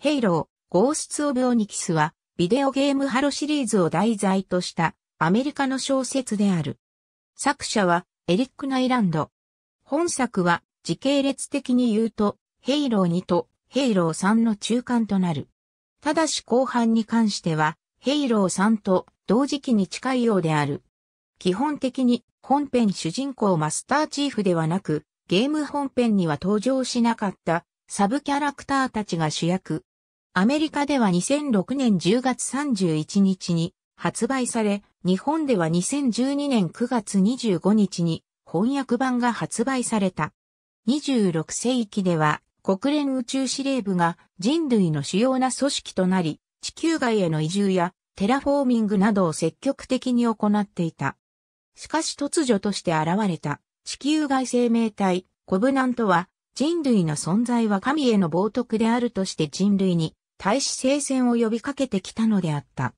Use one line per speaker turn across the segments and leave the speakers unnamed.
ヘイロー、ゴースツ・オブ・オニキスは、ビデオゲームハロシリーズを題材としたアメリカの小説である。作者はエリック・ナイランド。本作は時系列的に言うと、ヘイロー2とヘイロー3の中間となる。ただし後半に関しては、ヘイロー3と同時期に近いようである。基本的に本編主人公マスターチーフではなく、ゲーム本編には登場しなかったサブキャラクターたちが主役、アメリカでは2006年10月31日に発売され、日本では2012年9月25日に翻訳版が発売された。26世紀では国連宇宙司令部が人類の主要な組織となり、地球外への移住やテラフォーミングなどを積極的に行っていた。しかし突如として現れた地球外生命体コブナントは人類の存在は神への冒涜であるとして人類に大使聖戦を呼びかけてきたのであった。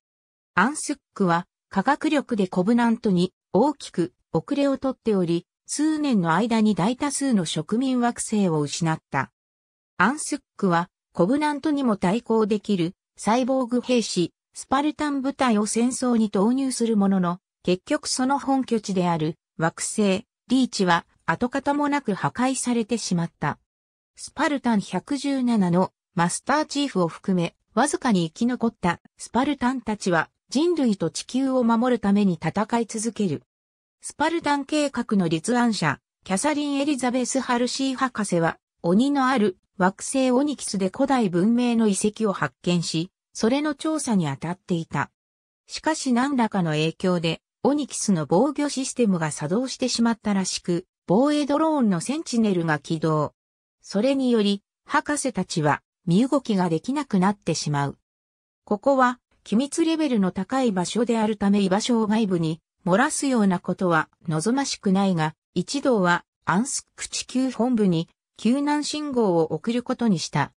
アンスックは科学力でコブナントに大きく遅れをとっており、数年の間に大多数の植民惑星を失った。アンスックはコブナントにも対抗できるサイボーグ兵士、スパルタン部隊を戦争に投入するものの、結局その本拠地である惑星、リーチは跡形もなく破壊されてしまった。スパルタン117のマスターチーフを含め、わずかに生き残ったスパルタンたちは人類と地球を守るために戦い続ける。スパルタン計画の立案者、キャサリン・エリザベス・ハルシー博士は、鬼のある惑星オニキスで古代文明の遺跡を発見し、それの調査に当たっていた。しかし何らかの影響で、オニキスの防御システムが作動してしまったらしく、防衛ドローンのセンチネルが起動。それにより、博士たちは身動きができなくなってしまう。ここは、機密レベルの高い場所であるため居場所を外部に漏らすようなことは望ましくないが、一同はアンスク地球本部に救難信号を送ることにした。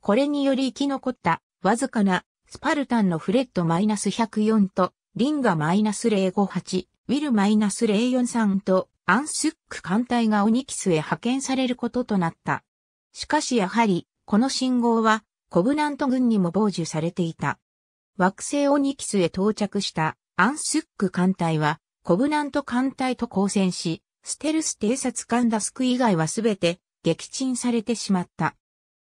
これにより生き残ったわずかなスパルタンのフレッドマイナス104とリンガマイナス058、ウィルマイナス043とアンスック艦隊がオニキスへ派遣されることとなった。しかしやはりこの信号はコブナント軍にも傍受されていた。惑星オニキスへ到着したアンスック艦隊はコブナント艦隊と交戦し、ステルス偵察艦ダスク以外はすべて撃沈されてしまった。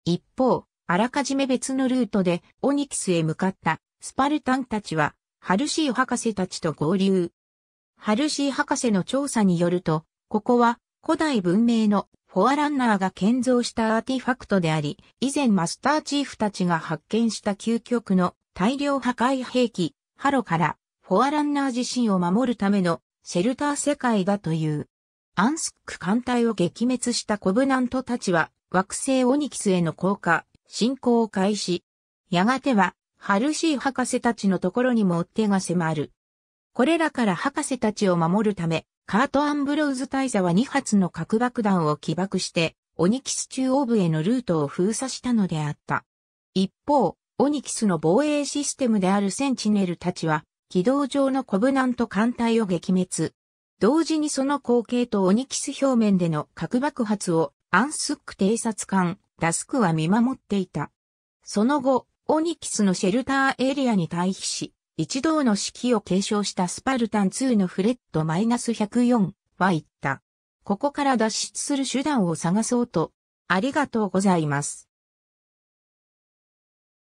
一方、あらかじめ別のルートでオニキスへ向かったスパルタンたちは、ハルシー博士たちと合流。ハルシー博士の調査によると、ここは古代文明のコアランナーが建造したアーティファクトであり、以前マスターチーフたちが発見した究極の大量破壊兵器、ハロから、フォアランナー自身を守るためのシェルター世界だという。アンスック艦隊を撃滅したコブナントたちは、惑星オニキスへの降下、進行を開始。やがては、ハルシー博士たちのところにも追手が迫る。これらから博士たちを守るため、カート・アンブローズ大佐は2発の核爆弾を起爆して、オニキス中央部へのルートを封鎖したのであった。一方、オニキスの防衛システムであるセンチネルたちは、軌道上のコブナント艦隊を撃滅。同時にその光景とオニキス表面での核爆発をアンスック偵察艦、ダスクは見守っていた。その後、オニキスのシェルターエリアに退避し、一同の式を継承したスパルタン2のフレット -104 は言った。ここから脱出する手段を探そうと、ありがとうございます。